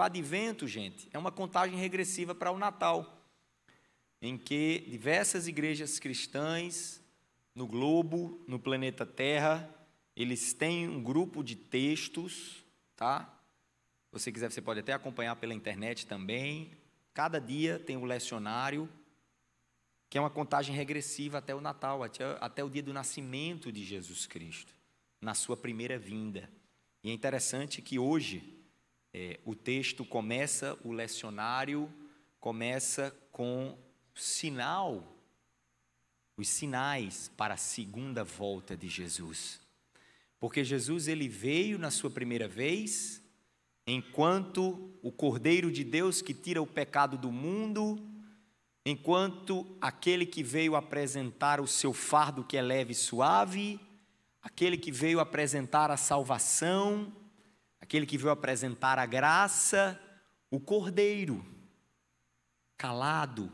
O advento, gente, é uma contagem regressiva para o Natal, em que diversas igrejas cristãs no globo, no planeta Terra, eles têm um grupo de textos, tá? você quiser, você pode até acompanhar pela internet também. Cada dia tem um lecionário, que é uma contagem regressiva até o Natal, até, até, o dia do nascimento de Jesus Cristo, na sua primeira vinda. E é interessante que hoje é, o texto começa, o lecionário começa com sinal, os sinais para a segunda volta de Jesus. Porque Jesus ele veio na sua primeira vez, enquanto o Cordeiro de Deus que tira o pecado do mundo, enquanto aquele que veio apresentar o seu fardo que é leve e suave, aquele que veio apresentar a salvação, aquele que veio apresentar a graça, o cordeiro, calado,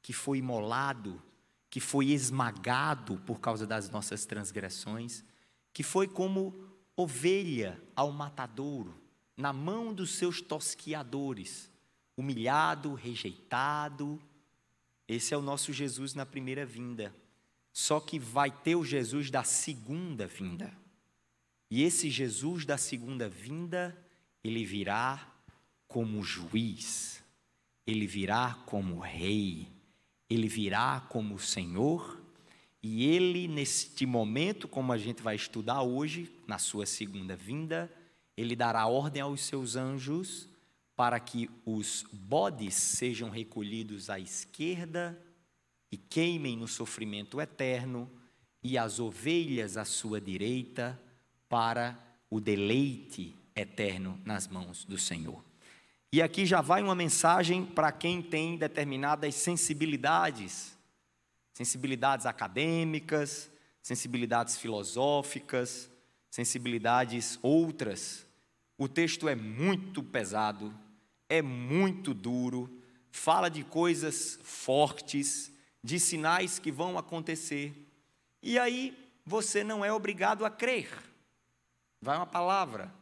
que foi imolado, que foi esmagado por causa das nossas transgressões, que foi como ovelha ao matadouro, na mão dos seus tosquiadores, humilhado, rejeitado. Esse é o nosso Jesus na primeira vinda. Só que vai ter o Jesus da segunda vinda. E esse Jesus da segunda vinda, ele virá como juiz, ele virá como rei, ele virá como senhor, e ele, neste momento, como a gente vai estudar hoje, na sua segunda vinda, ele dará ordem aos seus anjos para que os bodes sejam recolhidos à esquerda e queimem no sofrimento eterno, e as ovelhas à sua direita para o deleite eterno nas mãos do Senhor. E aqui já vai uma mensagem para quem tem determinadas sensibilidades, sensibilidades acadêmicas, sensibilidades filosóficas, sensibilidades outras. O texto é muito pesado, é muito duro, fala de coisas fortes, de sinais que vão acontecer. E aí você não é obrigado a crer. Vai uma palavra.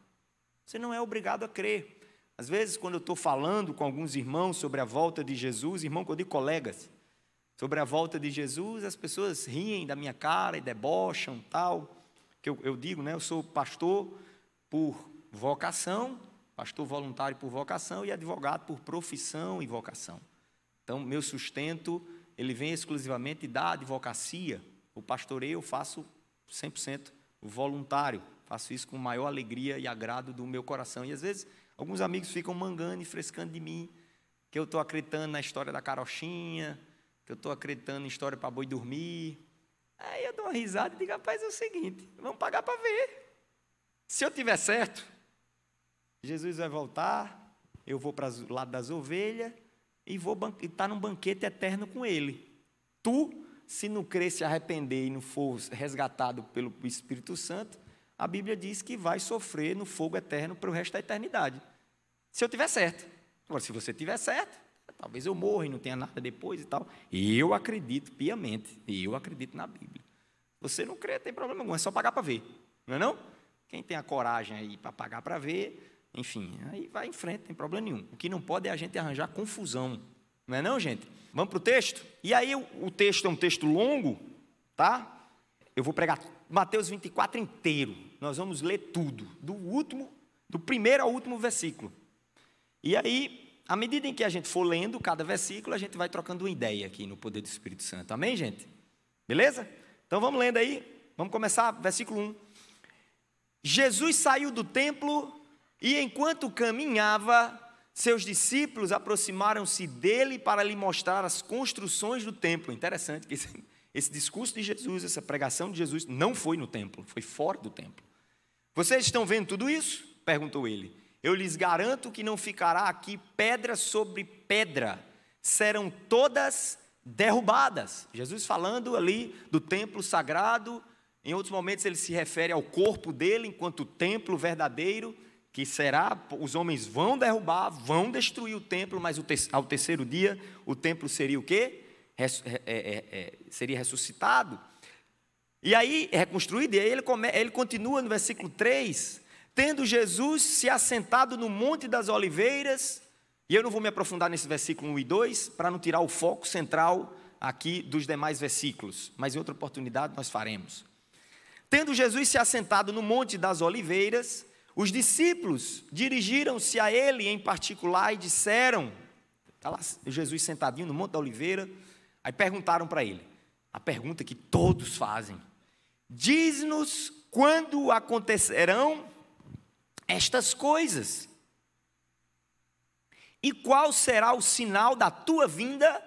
Você não é obrigado a crer. Às vezes, quando eu estou falando com alguns irmãos sobre a volta de Jesus, irmão, quando eu digo colegas, sobre a volta de Jesus, as pessoas riem da minha cara e debocham, tal. Que eu, eu digo, né? Eu sou pastor por vocação, pastor voluntário por vocação e advogado por profissão e vocação. Então, meu sustento, ele vem exclusivamente da advocacia. O pastoreio eu faço 100% voluntário faço isso com maior alegria e agrado do meu coração. E às vezes alguns amigos ficam mangando e frescando de mim, que eu estou acreditando na história da carochinha, que eu estou acreditando em história para boi dormir. Aí eu dou uma risada e digo, rapaz, é o seguinte, vamos pagar para ver. Se eu tiver certo, Jesus vai voltar, eu vou para o lado das ovelhas e vou estar tá num banquete eterno com ele. Tu, se não crer, se arrepender e não for resgatado pelo Espírito Santo, a Bíblia diz que vai sofrer no fogo eterno para o resto da eternidade. Se eu tiver certo. Agora, se você tiver certo, talvez eu morra e não tenha nada depois e tal. Eu acredito piamente, eu acredito na Bíblia. Você não crê, tem problema algum, é só pagar para ver. Não é não? Quem tem a coragem aí para pagar para ver, enfim, aí vai em frente, não tem problema nenhum. O que não pode é a gente arranjar confusão. Não é não, gente? Vamos para o texto? E aí o texto é um texto longo, tá? Eu vou pregar Mateus 24 inteiro nós vamos ler tudo, do último, do primeiro ao último versículo. E aí, à medida em que a gente for lendo cada versículo, a gente vai trocando uma ideia aqui no poder do Espírito Santo. Amém, gente? Beleza? Então vamos lendo aí. Vamos começar, versículo 1. Jesus saiu do templo e enquanto caminhava, seus discípulos aproximaram-se dele para lhe mostrar as construções do templo. Interessante que esse, esse, discurso de Jesus, essa pregação de Jesus, não foi no templo, foi fora do templo. Vocês estão vendo tudo isso? perguntou ele. Eu lhes garanto que não ficará aqui pedra sobre pedra, serão todas derrubadas. Jesus falando ali do templo sagrado, em outros momentos ele se refere ao corpo dele enquanto templo verdadeiro, que será, os homens vão derrubar, vão destruir o templo, mas ao terceiro dia o templo seria o quê? Res, é, é, é, seria ressuscitado. E aí, é reconstruído, e aí ele, come, ele continua no versículo 3, tendo Jesus se assentado no Monte das Oliveiras, e eu não vou me aprofundar nesse versículo 1 e 2, para não tirar o foco central aqui dos demais versículos, mas em outra oportunidade nós faremos. Tendo Jesus se assentado no Monte das Oliveiras, os discípulos dirigiram-se a ele em particular e disseram: Está lá Jesus sentadinho no Monte da Oliveira. Aí perguntaram para ele a pergunta que todos fazem: Diz-nos quando acontecerão estas coisas. E qual será o sinal da tua vinda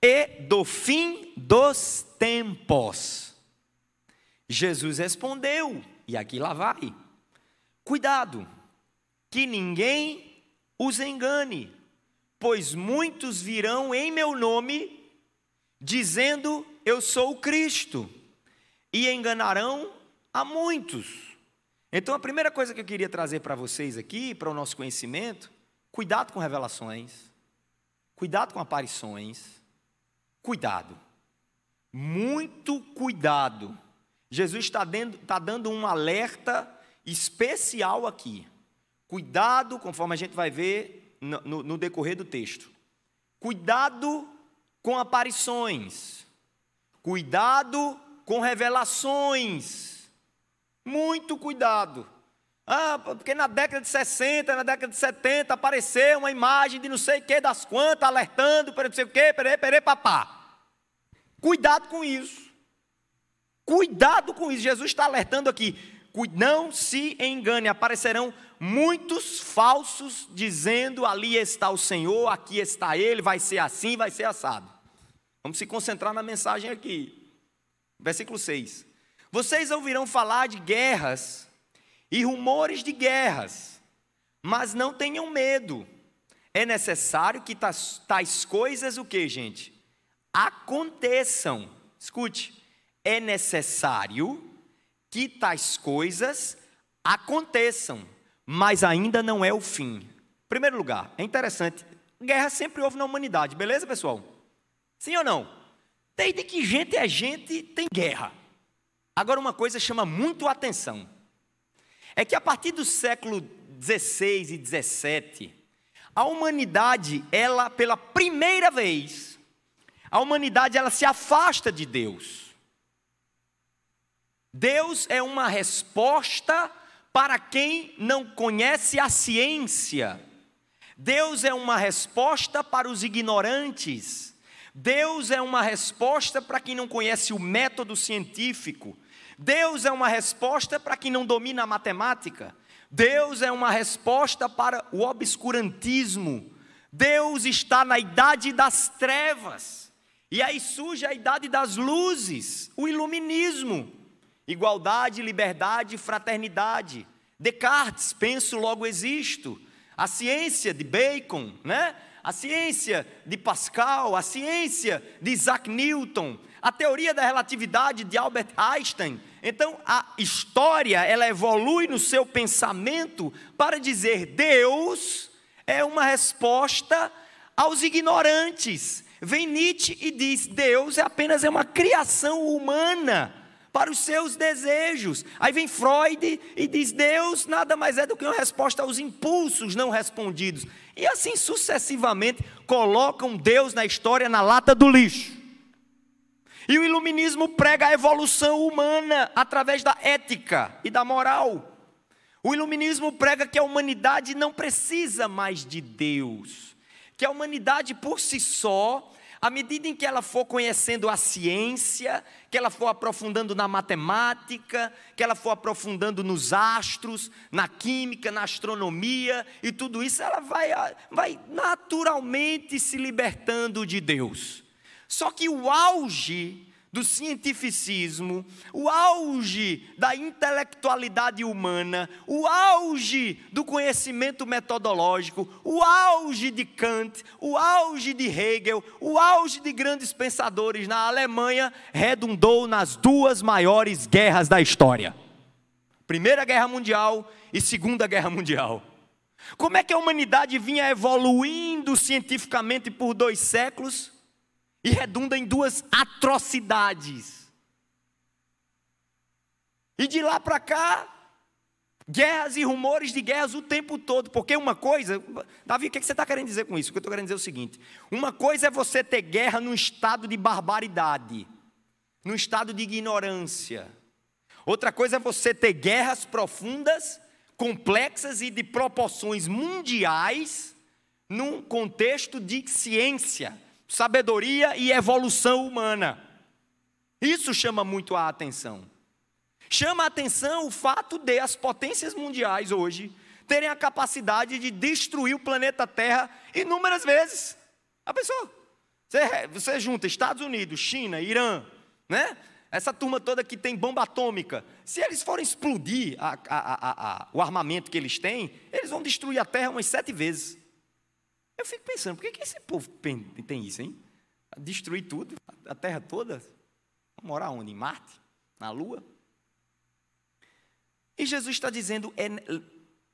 e do fim dos tempos? Jesus respondeu, e aqui lá vai: Cuidado, que ninguém os engane, pois muitos virão em meu nome, dizendo: Eu sou o Cristo e enganarão a muitos. Então, a primeira coisa que eu queria trazer para vocês aqui, para o nosso conhecimento, cuidado com revelações, cuidado com aparições, cuidado, muito cuidado. Jesus está, está dando um alerta especial aqui. Cuidado, conforme a gente vai ver no, no, no decorrer do texto. Cuidado com aparições. Cuidado com revelações. Muito cuidado. Ah, porque na década de 60, na década de 70, apareceu uma imagem de não sei o que, das quantas, alertando para não sei o que, perê, perê, papá. Cuidado com isso. Cuidado com isso. Jesus está alertando aqui. Não se engane, aparecerão muitos falsos dizendo: ali está o Senhor, aqui está Ele, vai ser assim, vai ser assado. Vamos se concentrar na mensagem aqui. Versículo 6. Vocês ouvirão falar de guerras e rumores de guerras, mas não tenham medo. É necessário que tais, tais coisas, o que, gente? Aconteçam. Escute, é necessário que tais coisas aconteçam, mas ainda não é o fim. primeiro lugar, é interessante, guerra sempre houve na humanidade, beleza, pessoal? Sim ou não? Desde que gente é gente, tem guerra. Agora, uma coisa chama muito a atenção: é que a partir do século XVI e XVII, a humanidade, ela, pela primeira vez, a humanidade ela se afasta de Deus. Deus é uma resposta para quem não conhece a ciência. Deus é uma resposta para os ignorantes. Deus é uma resposta para quem não conhece o método científico. Deus é uma resposta para quem não domina a matemática. Deus é uma resposta para o obscurantismo. Deus está na idade das trevas. E aí surge a idade das luzes, o iluminismo. Igualdade, liberdade, fraternidade. Descartes, penso, logo existo. A ciência de Bacon, né? a ciência de Pascal, a ciência de Isaac Newton, a teoria da relatividade de Albert Einstein. Então, a história, ela evolui no seu pensamento para dizer: Deus é uma resposta aos ignorantes. Vem Nietzsche e diz: Deus é apenas é uma criação humana para os seus desejos. Aí vem Freud e diz: Deus nada mais é do que uma resposta aos impulsos não respondidos. E assim sucessivamente colocam Deus na história na lata do lixo. E o iluminismo prega a evolução humana através da ética e da moral. O iluminismo prega que a humanidade não precisa mais de Deus, que a humanidade por si só à medida em que ela for conhecendo a ciência, que ela for aprofundando na matemática, que ela for aprofundando nos astros, na química, na astronomia e tudo isso, ela vai, ah, vai naturalmente se libertando de Deus. Só que o auge do cientificismo, o auge da intelectualidade humana, o auge do conhecimento metodológico, o auge de Kant, o auge de Hegel, o auge de grandes pensadores na Alemanha redundou nas duas maiores guerras da história: Primeira Guerra Mundial e Segunda Guerra Mundial. Como é que a humanidade vinha evoluindo cientificamente por dois séculos? e redunda em duas atrocidades. E de lá para cá, guerras e rumores de guerras o tempo todo, porque uma coisa, Davi, o que é você está querendo dizer com isso? O que eu estou querendo dizer é o seguinte: uma coisa é você ter guerra num estado de barbaridade, num estado de ignorância. Outra coisa é você ter guerras profundas, complexas e de proporções mundiais, num contexto de ciência, sabedoria e evolução humana. Isso chama muito a atenção. Chama a atenção o fato de as potências mundiais hoje terem a capacidade de destruir o planeta Terra inúmeras vezes. A pessoa, você, você junta Estados Unidos, China, Irã, né? Essa turma toda que tem bomba atômica, se eles forem explodir a, a, a, o armamento que eles têm, eles vão destruir a Terra umas sete vezes. Eu fico pensando, por que, que esse povo tem isso, hein? Destruir tudo, a terra toda? Morar onde? Em Marte? Na Lua? E Jesus está dizendo: é,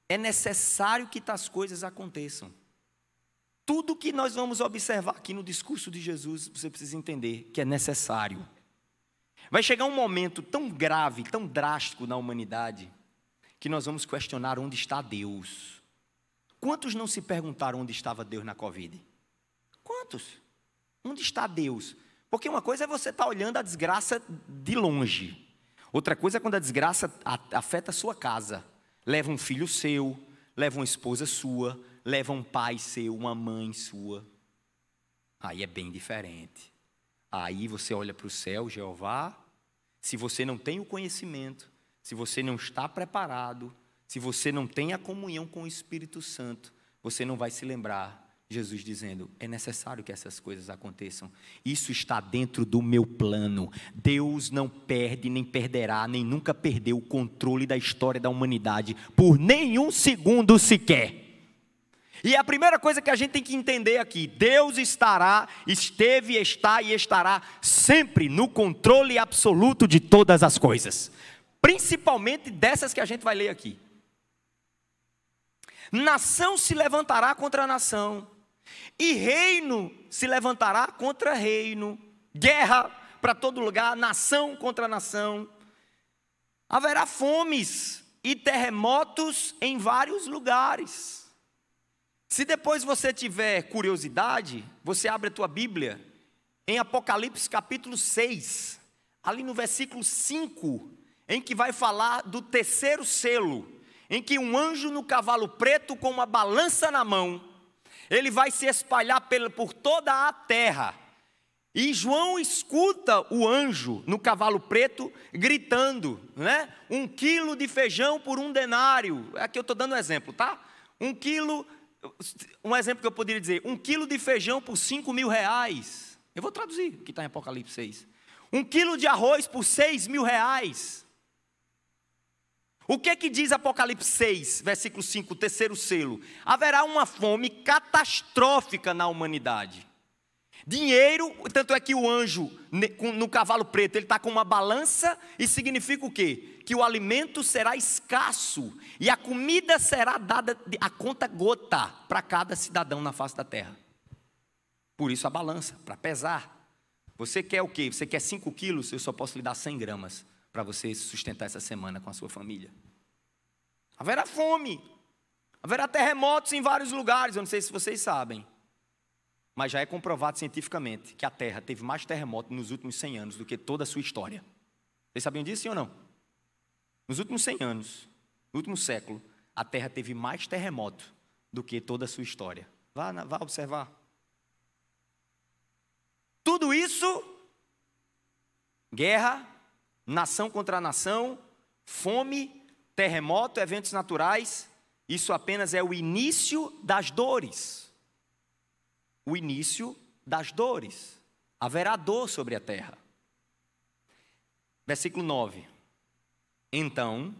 é necessário que tais coisas aconteçam. Tudo que nós vamos observar aqui no discurso de Jesus, você precisa entender que é necessário. Vai chegar um momento tão grave, tão drástico na humanidade, que nós vamos questionar onde está Deus. Quantos não se perguntaram onde estava Deus na Covid? Quantos? Onde está Deus? Porque uma coisa é você estar tá olhando a desgraça de longe. Outra coisa é quando a desgraça afeta a sua casa. Leva um filho seu, leva uma esposa sua, leva um pai seu, uma mãe sua. Aí é bem diferente. Aí você olha para o céu, Jeová. Se você não tem o conhecimento, se você não está preparado, se você não tem a comunhão com o Espírito Santo, você não vai se lembrar Jesus dizendo: é necessário que essas coisas aconteçam. Isso está dentro do meu plano. Deus não perde, nem perderá, nem nunca perdeu o controle da história da humanidade por nenhum segundo sequer. E a primeira coisa que a gente tem que entender aqui: Deus estará, esteve, está e estará sempre no controle absoluto de todas as coisas, principalmente dessas que a gente vai ler aqui. Nação se levantará contra nação, e reino se levantará contra reino, guerra para todo lugar, nação contra nação. Haverá fomes e terremotos em vários lugares. Se depois você tiver curiosidade, você abre a tua Bíblia em Apocalipse capítulo 6, ali no versículo 5, em que vai falar do terceiro selo em que um anjo no cavalo preto com uma balança na mão, ele vai se espalhar por toda a terra. E João escuta o anjo no cavalo preto gritando, né? Um quilo de feijão por um denário. Aqui eu estou dando um exemplo, tá? Um quilo, um exemplo que eu poderia dizer, um quilo de feijão por cinco mil reais. Eu vou traduzir o que está em Apocalipse 6. Um quilo de arroz por seis mil reais. O que é que diz Apocalipse 6, versículo 5, o terceiro selo? Haverá uma fome catastrófica na humanidade. Dinheiro, tanto é que o anjo no cavalo preto, ele está com uma balança e significa o quê? Que o alimento será escasso e a comida será dada a conta gota para cada cidadão na face da terra. Por isso a balança, para pesar. Você quer o quê? Você quer 5 quilos? Eu só posso lhe dar 100 gramas para você sustentar essa semana com a sua família. Haverá fome, haverá terremotos em vários lugares, eu não sei se vocês sabem, mas já é comprovado cientificamente que a Terra teve mais terremotos nos últimos 100 anos do que toda a sua história. Vocês sabiam disso sim ou não? Nos últimos 100 anos, no último século, a Terra teve mais terremoto do que toda a sua história. Vá, vá observar. Tudo isso, guerra, nação contra nação, fome, terremoto, eventos naturais, isso apenas é o início das dores. O início das dores. Haverá dor sobre a terra. Versículo 9. Então,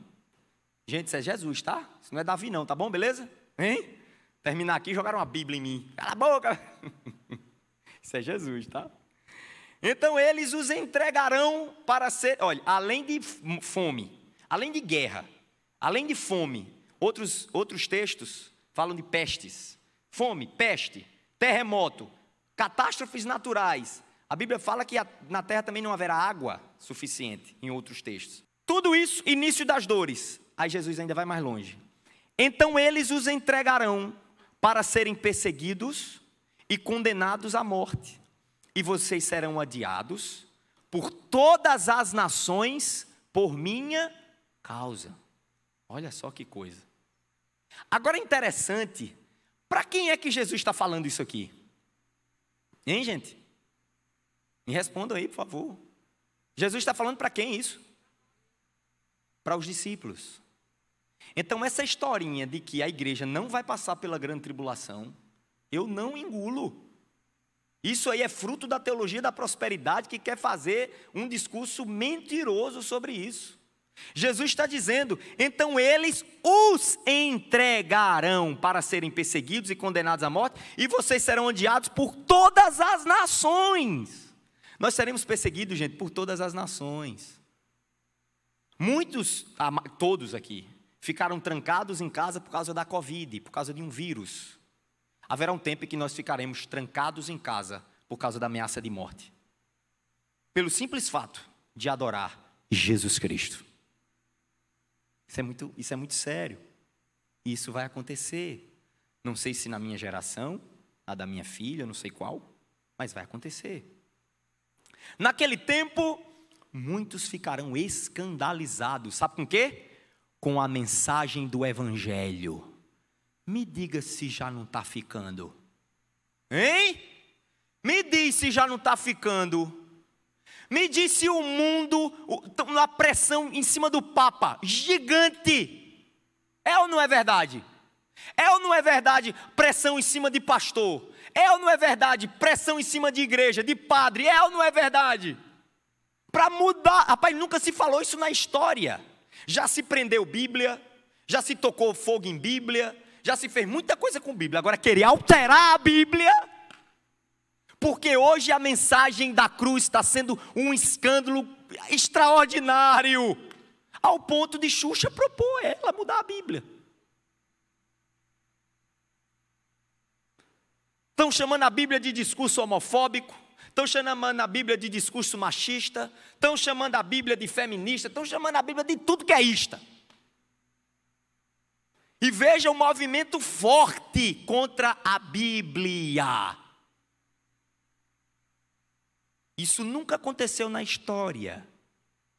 gente, isso é Jesus, tá? Isso não é Davi, não, tá bom, beleza? Hein? Terminar aqui, jogaram uma Bíblia em mim. Cala a boca! Isso é Jesus, tá? Então eles os entregarão para ser, olha, além de fome, além de guerra, além de fome, outros, outros textos falam de pestes. Fome, peste, terremoto, catástrofes naturais. A Bíblia fala que na terra também não haverá água suficiente, em outros textos. Tudo isso, início das dores. Aí Jesus ainda vai mais longe. Então eles os entregarão para serem perseguidos e condenados à morte e vocês serão adiados por todas as nações por minha causa. Olha só que coisa. Agora é interessante, para quem é que Jesus está falando isso aqui? Hein, gente? Me respondam aí, por favor. Jesus está falando para quem isso? Para os discípulos. Então, essa historinha de que a igreja não vai passar pela grande tribulação, eu não engulo. Isso aí é fruto da teologia da prosperidade que quer fazer um discurso mentiroso sobre isso. Jesus está dizendo: então eles os entregarão para serem perseguidos e condenados à morte, e vocês serão odiados por todas as nações. Nós seremos perseguidos, gente, por todas as nações. Muitos, todos aqui, ficaram trancados em casa por causa da Covid, por causa de um vírus. Haverá um tempo em que nós ficaremos trancados em casa por causa da ameaça de morte, pelo simples fato de adorar Jesus Cristo. Isso é muito, isso é muito sério. Isso vai acontecer. Não sei se na minha geração, a da minha filha, não sei qual, mas vai acontecer. Naquele tempo, muitos ficarão escandalizados. Sabe com quê? Com a mensagem do Evangelho. Me diga se já não está ficando. Hein? Me diz se já não está ficando. Me diz se o mundo, a pressão em cima do Papa, gigante. É ou não é verdade? É ou não é verdade pressão em cima de pastor? É ou não é verdade pressão em cima de igreja, de padre? É ou não é verdade? Para mudar, rapaz, nunca se falou isso na história. Já se prendeu Bíblia, já se tocou fogo em Bíblia, já se fez muita coisa com a Bíblia. Agora, querer alterar a Bíblia, porque hoje a mensagem da cruz está sendo um escândalo extraordinário, ao ponto de Xuxa propor ela mudar a Bíblia. Estão chamando a Bíblia de discurso homofóbico, estão chamando a Bíblia de discurso machista, estão chamando a Bíblia de feminista, estão chamando a Bíblia de tudo que é ista. E veja o movimento forte contra a Bíblia. Isso nunca aconteceu na história.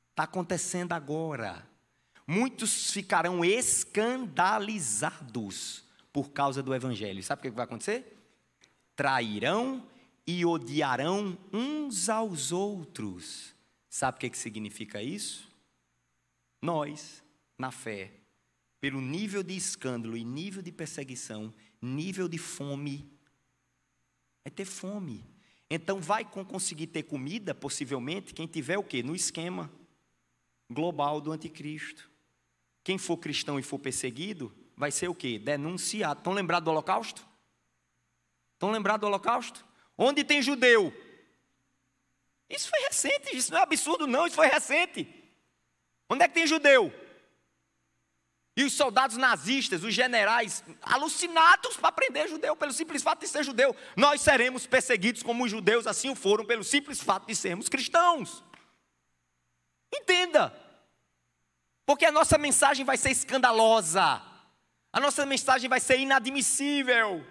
Está acontecendo agora. Muitos ficarão escandalizados por causa do Evangelho. Sabe o que vai acontecer? Trairão e odiarão uns aos outros. Sabe o que significa isso? Nós, na fé, pelo nível de escândalo e nível de perseguição, nível de fome. É ter fome. Então vai conseguir ter comida, possivelmente, quem tiver o quê? No esquema global do anticristo. Quem for cristão e for perseguido, vai ser o quê? Denunciado. Estão lembrados do holocausto? Estão lembrados do holocausto? Onde tem judeu? Isso foi recente, isso não é absurdo não, isso foi recente. Onde é que tem judeu? E os soldados nazistas, os generais, alucinados para prender judeu pelo simples fato de ser judeu. Nós seremos perseguidos como os judeus assim o foram pelo simples fato de sermos cristãos. Entenda. Porque a nossa mensagem vai ser escandalosa. A nossa mensagem vai ser inadmissível.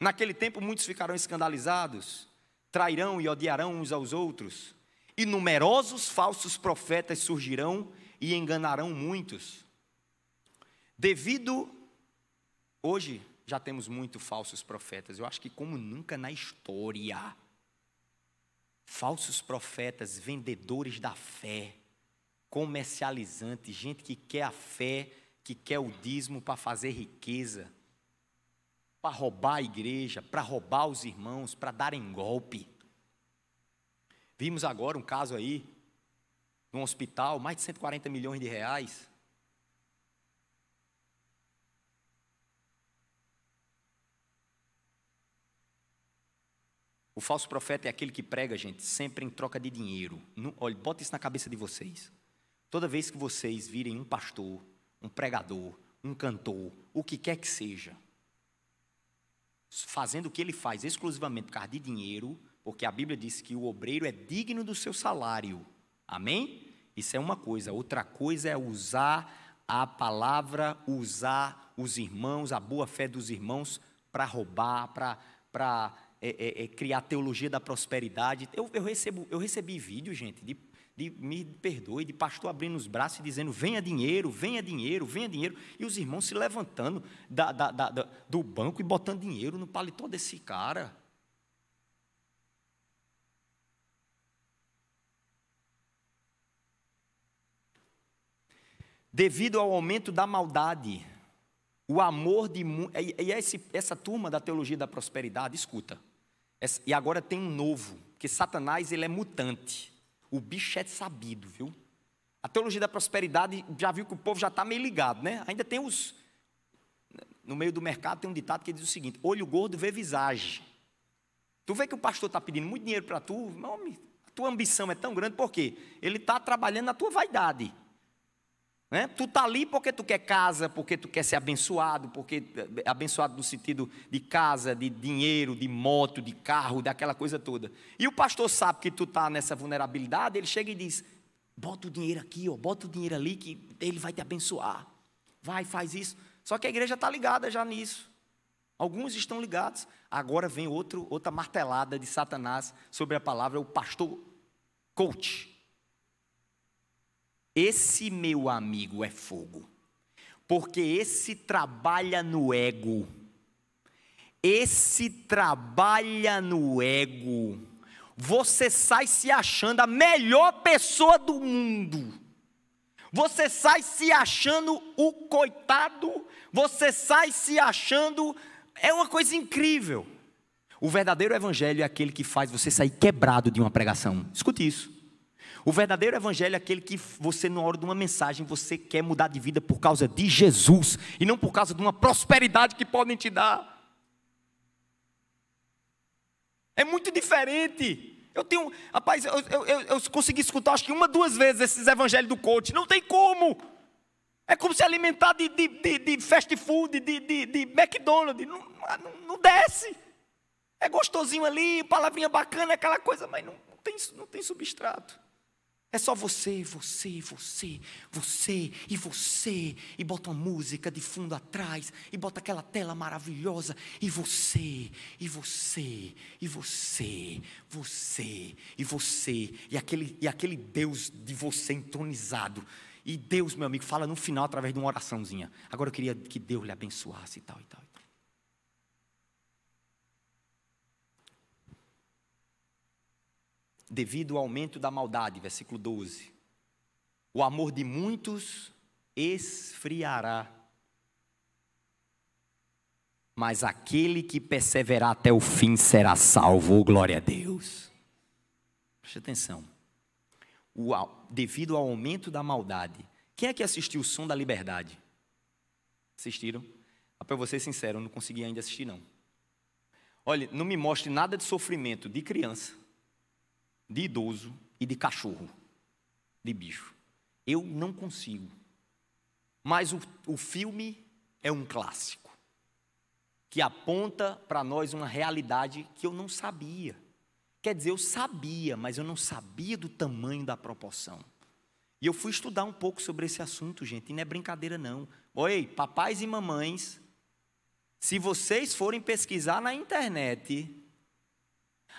Naquele tempo muitos ficarão escandalizados, trairão e odiarão uns aos outros e numerosos falsos profetas surgirão e enganarão muitos. Devido. Hoje já temos muito falsos profetas. Eu acho que, como nunca na história, falsos profetas, vendedores da fé, comercializantes, gente que quer a fé, que quer o dízimo para fazer riqueza, para roubar a igreja, para roubar os irmãos, para em golpe. Vimos agora um caso aí, num hospital, mais de 140 milhões de reais. O falso profeta é aquele que prega, gente, sempre em troca de dinheiro. Não, olha, bota isso na cabeça de vocês. Toda vez que vocês virem um pastor, um pregador, um cantor, o que quer que seja, fazendo o que ele faz exclusivamente por causa de dinheiro, porque a Bíblia diz que o obreiro é digno do seu salário. Amém? Isso é uma coisa. Outra coisa é usar a palavra, usar os irmãos, a boa fé dos irmãos para roubar, para é, é, é, criar teologia da prosperidade. Eu, eu, recebo, eu recebi vídeo, gente, de, de, me perdoe, de pastor abrindo os braços e dizendo: venha dinheiro, venha dinheiro, venha dinheiro. E os irmãos se levantando da, da, da, do banco e botando dinheiro no paletó desse cara. Devido ao aumento da maldade, o amor de. E esse, essa turma da teologia da prosperidade, escuta. E agora tem um novo, porque Satanás ele é mutante. O bicho é sabido, viu? A teologia da prosperidade já viu que o povo já está meio ligado, né? Ainda tem os. No meio do mercado tem um ditado que diz o seguinte: olho gordo vê visagem. Tu vê que o pastor está pedindo muito dinheiro para tu, homem, a tua ambição é tão grande, por quê? Ele está trabalhando na tua vaidade. Né? Tu tá ali porque tu quer casa, porque tu quer ser abençoado, porque eh, abençoado no sentido de casa, de dinheiro, de moto, de carro, daquela coisa toda. E o pastor sabe que tu tá nessa vulnerabilidade, ele chega e diz: bota o dinheiro aqui, ó, bota o dinheiro ali, que ele vai te abençoar. Vai, faz isso. Só que a igreja está ligada já nisso. Alguns estão ligados. Agora vem outro, outra martelada de Satanás sobre a palavra o pastor coach. Esse meu amigo é fogo, porque esse trabalha no ego. Esse trabalha no ego. Você sai se achando a melhor pessoa do mundo. Você sai se achando o coitado. Você sai se achando. É uma coisa incrível. O verdadeiro evangelho é aquele que faz você sair quebrado de uma pregação. Escute isso. O verdadeiro evangelho é aquele que você, na hora de uma mensagem, você quer mudar de vida por causa de Jesus e não por causa de uma prosperidade que podem te dar. É muito diferente. Eu tenho, rapaz, eu, eu, eu, consegui escutar acho que uma, duas vezes esses evangelhos do coach. Não tem como. É como se alimentar de, de, de, de fast food, de, de, de McDonald's. Não, ah, não, não, desce. É gostosinho ali, palavrinha bacana, aquela coisa, mas não, não, tem, não tem substrato. É só você, você, você, você e você. E bota uma música de fundo atrás. E bota aquela tela maravilhosa. E você, e você, e você, você, e você. E aquele, e aquele Deus de você entronizado. E Deus, meu amigo, fala no final através de uma oraçãozinha. Agora eu queria que Deus lhe abençoasse e tal e tal. devido ao aumento da maldade, versículo 12. O amor de muitos esfriará, mas aquele que perseverar até o fim será salvo, oh, glória a Deus. Preste atenção. O, devido ao aumento da maldade, quem é que assistiu o Som da Liberdade? Assistiram? Ah, Para ser sincero, eu não consegui ainda assistir, não. Olha, não me mostre nada de sofrimento de criança de idoso e de cachorro, de bicho. Eu não consigo. Mas o, o filme é um clássico que aponta para nós uma realidade que eu não sabia. Quer dizer, eu sabia, mas eu não sabia do tamanho da proporção. E eu fui estudar um pouco sobre esse assunto, gente, e não é brincadeira não. Oi, papais e mamães, se vocês forem pesquisar na internet,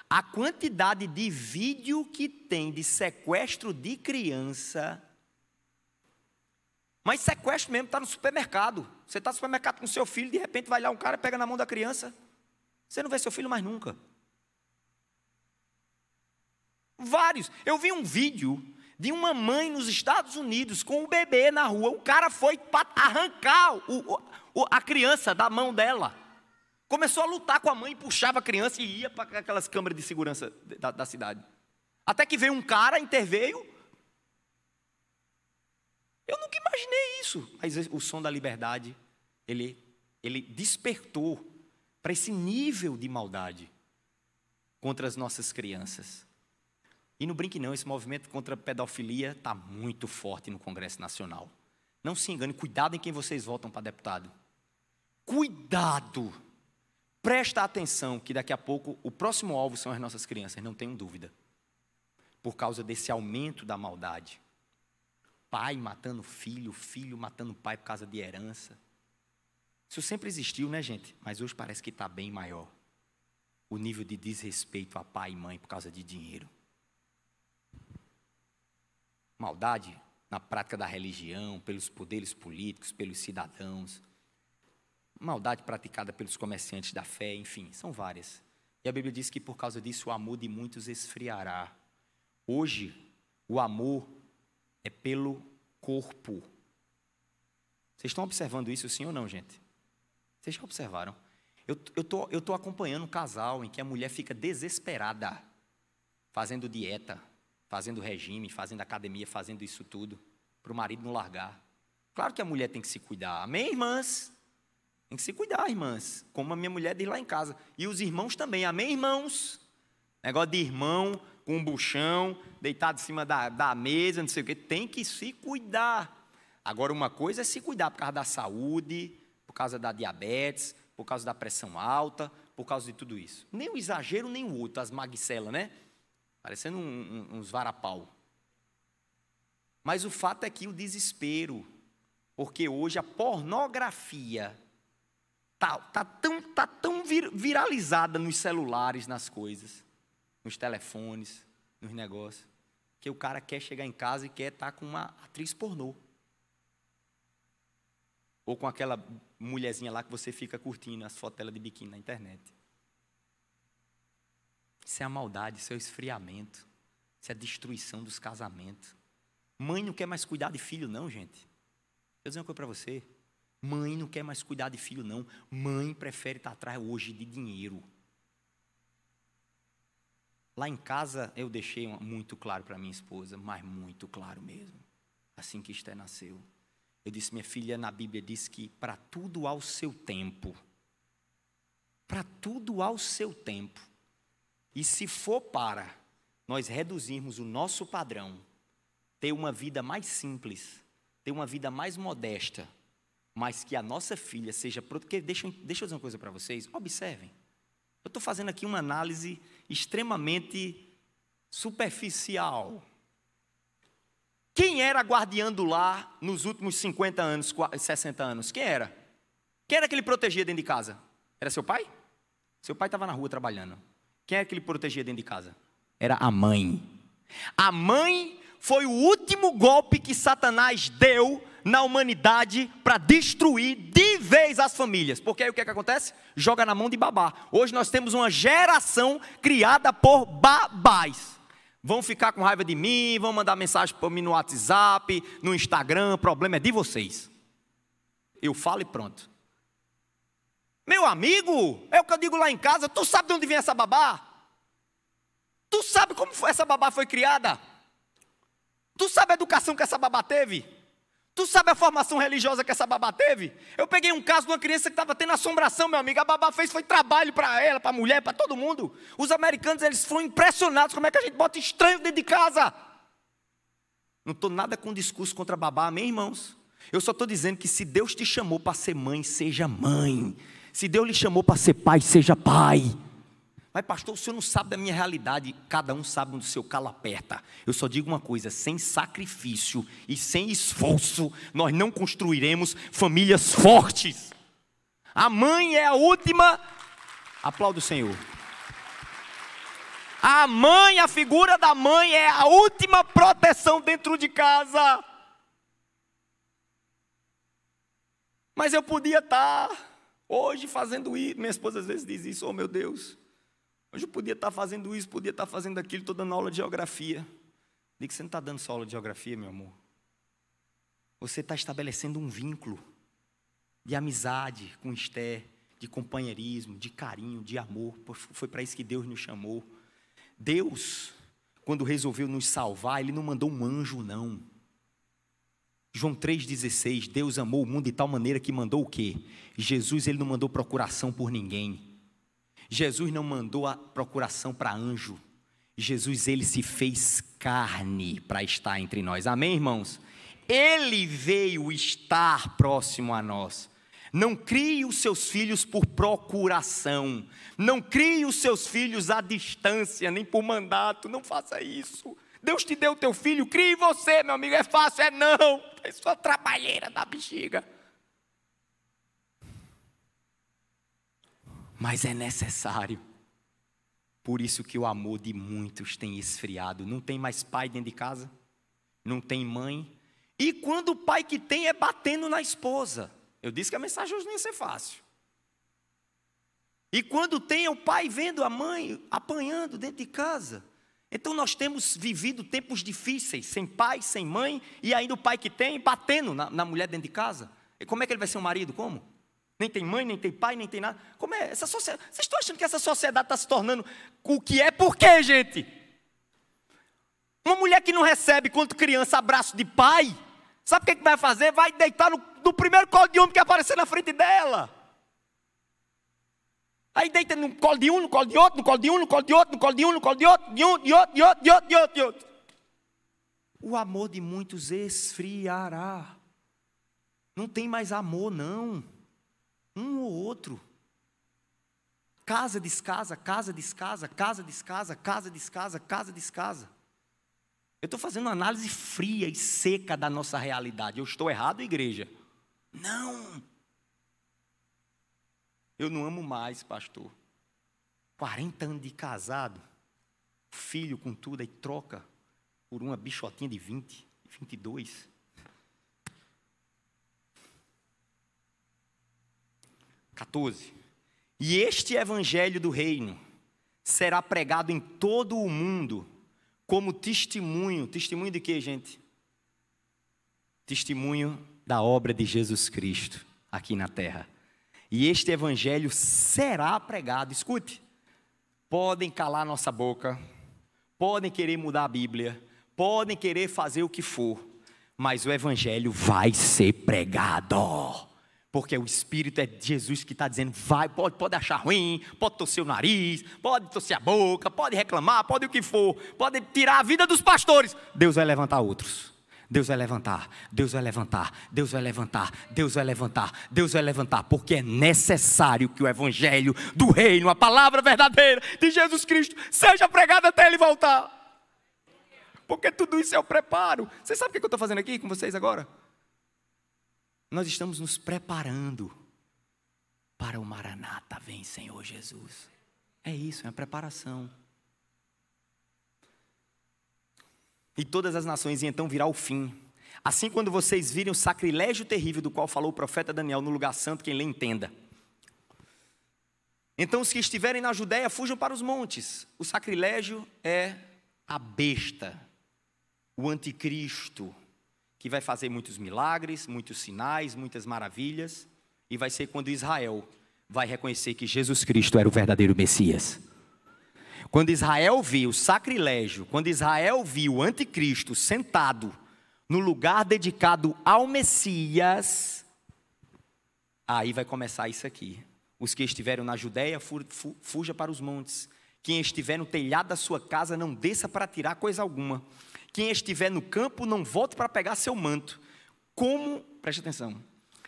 a quantidade de vídeo que tem de sequestro de criança. Mas sequestro mesmo está no supermercado. Você está no supermercado com seu filho, de repente vai lá um cara, pega na mão da criança. Você não vê seu filho mais nunca. Vários. Eu vi um vídeo de uma mãe nos Estados Unidos com um bebê na rua. O cara foi arrancar o, o, a criança da mão dela. Começou a lutar com a mãe, puxava a criança e ia para aquelas câmeras de segurança da, da cidade. Até que veio um cara, interveio. Eu nunca imaginei isso, mas o som da liberdade, ele, ele despertou para esse nível de maldade contra as nossas crianças. E não brinque não, esse movimento contra a pedofilia está muito forte no Congresso Nacional. Não se engane, cuidado em quem vocês votam para deputado. Cuidado! Presta atenção que daqui a pouco o próximo alvo são as nossas crianças, não tenho dúvida. Por causa desse aumento da maldade. Pai matando filho, filho matando pai por causa de herança. Isso sempre existiu, né, gente? Mas hoje parece que está bem maior. O nível de desrespeito a pai e mãe por causa de dinheiro. Maldade na prática da religião, pelos poderes políticos, pelos cidadãos maldade praticada pelos comerciantes da fé, enfim, são várias. E a Bíblia diz que por causa disso o amor de muitos esfriará. Hoje, o amor é pelo corpo. Vocês estão observando isso, sim ou não, gente? Vocês já observaram? Eu estou eu tô acompanhando um casal em que a mulher fica desesperada, fazendo dieta, fazendo regime, fazendo academia, fazendo isso tudo, para o marido não largar. Claro que a mulher tem que se cuidar, amém, irmãs? Tem que se cuidar, irmãs. Como a minha mulher diz lá em casa. E os irmãos também. Amém, irmãos? Negócio de irmão com um buchão, deitado em cima da, da mesa, não sei o quê. Tem que se cuidar. Agora, uma coisa é se cuidar por causa da saúde, por causa da diabetes, por causa da pressão alta, por causa de tudo isso. Nem o exagero, nem o outro, as magcelas, né? Parecendo um, um, uns varapau. Mas o fato é que o desespero, porque hoje a pornografia Tá, tá tão, tá tão vir, viralizada nos celulares, nas coisas, nos telefones, nos negócios, que o cara quer chegar em casa e quer estar tá com uma atriz pornô. Ou com aquela mulherzinha lá que você fica curtindo as fotos dela de biquíni na internet. Isso é a maldade, isso é o esfriamento, isso é a destruição dos casamentos. Mãe não quer mais cuidar de filho, não, gente. Eu dizer uma coisa para você. Mãe não quer mais cuidar de filho, não. Mãe prefere estar atrás hoje de dinheiro. Lá em casa eu deixei muito claro para minha esposa, mas muito claro mesmo, assim que Esther nasceu. Eu disse, minha filha, na Bíblia diz que para tudo ao seu tempo. Para tudo ao seu tempo. E se for para nós reduzirmos o nosso padrão, ter uma vida mais simples, ter uma vida mais modesta, mas que a nossa filha seja protegida. Deixa, deixa eu dizer uma coisa para vocês, observem. Eu estou fazendo aqui uma análise extremamente superficial. Quem era guardiã do lar nos últimos 50 anos, 60 anos? Quem era? Quem era que ele protegia dentro de casa? Era seu pai? Seu pai estava na rua trabalhando. Quem era que ele protegia dentro de casa? Era a mãe. A mãe foi o último golpe que Satanás deu na humanidade para destruir de vez as famílias. Porque aí o que, é que acontece? Joga na mão de babá. Hoje nós temos uma geração criada por babás. Vão ficar com raiva de mim, vão mandar mensagem para mim no WhatsApp, no Instagram, o problema é de vocês. Eu falo e pronto. Meu amigo, é o que eu digo lá em casa, tu sabe de onde vem essa babá? Tu sabe como essa babá foi criada? Tu sabe a educação que essa babá teve? Tu sabe a formação religiosa que essa babá teve? Eu peguei um caso de uma criança que estava tendo assombração, meu amigo. A babá fez foi trabalho para ela, para a mulher, para todo mundo. Os americanos eles foram impressionados como é que a gente bota estranho dentro de casa. Não estou nada com discurso contra a babá, amém, irmãos? Eu só estou dizendo que se Deus te chamou para ser mãe, seja mãe. Se Deus lhe chamou para ser pai, seja pai. Mas, pastor, o senhor não sabe da minha realidade. Cada um sabe onde o seu calo aperta. Eu só digo uma coisa: sem sacrifício e sem esforço, nós não construiremos famílias fortes. A mãe é a última. Aplauda o Senhor. A mãe, a figura da mãe é a última proteção dentro de casa. Mas eu podia estar tá hoje fazendo isso. Minha esposa às vezes diz isso, oh meu Deus. Hoje eu podia estar fazendo isso, podia estar fazendo aquilo, estou dando aula de geografia. que você não está dando só aula de geografia, meu amor. Você está estabelecendo um vínculo de amizade com Esther, de companheirismo, de carinho, de amor. Foi para isso que Deus nos chamou. Deus, quando resolveu nos salvar, Ele não mandou um anjo, não. João 3,16, Deus amou o mundo de tal maneira que mandou o quê? Jesus, Ele não mandou procuração por ninguém. Jesus não mandou a procuração para anjo. Jesus, ele se fez carne para estar entre nós. Amém, irmãos? Ele veio estar próximo a nós. Não crie os seus filhos por procuração. Não crie os seus filhos à distância, nem por mandato. Não faça isso. Deus te deu o teu filho, crie você, meu amigo. É fácil, é não. É sua trabalheira da bexiga. mas é necessário. Por isso que o amor de muitos tem esfriado. Não tem mais pai dentro de casa, não tem mãe. E quando o pai que tem é batendo na esposa. Eu disse que a mensagem hoje não ia ser fácil. E quando tem é o pai vendo a mãe apanhando dentro de casa. Então nós temos vivido tempos difíceis, sem pai, sem mãe, e ainda o pai que tem batendo na, na mulher dentro de casa. E como é que ele vai ser um marido? Como? nem tem mãe, nem tem pai, nem tem nada. Como é? Essa sociedade, vocês estão achando que essa sociedade está se tornando o que é por quê, gente? Uma mulher que não recebe, quando criança, abraço de pai, sabe o que, é que vai fazer? Vai deitar no, no primeiro colo de homem que aparecer na frente dela. Aí deita no colo de um, no colo de outro, no colo de um, no colo de outro, no colo de um, no colo de outro, de um, de outro, de outro, de outro, de outro. De outro. O amor de muitos esfriará. Não tem mais amor, não. Um ou outro. Casa descasa, casa descasa, casa descasa, casa descasa, casa descasa. Eu estou fazendo uma análise fria e seca da nossa realidade. Eu estou errado, igreja? Não. Eu não amo mais, pastor. 40 anos de casado, filho com tudo, e troca por uma bichotinha de 20, 22. 14. E este evangelho do reino será pregado em todo o mundo como testemunho. Testemunho de quê, gente? Testemunho da obra de Jesus Cristo aqui na terra. E este evangelho será pregado. Escute. Podem calar nossa boca, podem querer mudar a Bíblia, podem querer fazer o que for, mas o evangelho vai ser pregado. Porque o Espírito é Jesus que está dizendo: vai, pode, pode achar ruim, pode torcer o nariz, pode torcer a boca, pode reclamar, pode o que for, pode tirar a vida dos pastores. Deus vai levantar outros. Deus vai levantar, Deus vai levantar, Deus vai levantar, Deus vai levantar, Deus vai levantar, porque é necessário que o Evangelho do Reino, a palavra verdadeira de Jesus Cristo, seja pregada até ele voltar. Porque tudo isso é o preparo. Você sabe o que é eu estou fazendo aqui com vocês agora? nós estamos nos preparando para o Maranata, vem Senhor Jesus. É isso, é a preparação. E todas as nações, e então virá o fim. Assim, quando vocês virem o sacrilégio terrível do qual falou o profeta Daniel no lugar santo, quem lê entenda. Então, os que estiverem na Judéia, fujam para os montes. O sacrilégio é a besta, o anticristo, que vai fazer muitos milagres, muitos sinais, muitas maravilhas, e vai ser quando Israel vai reconhecer que Jesus Cristo era o verdadeiro Messias. Quando Israel viu o sacrilégio, quando Israel viu o anticristo sentado no lugar dedicado ao Messias, aí vai começar isso aqui. Os que estiveram na Judéia, fuja para os montes. Quem estiver no telhado da sua casa, não desça para tirar coisa alguma quem estiver no campo, não volte para pegar seu manto. Como, preste atenção,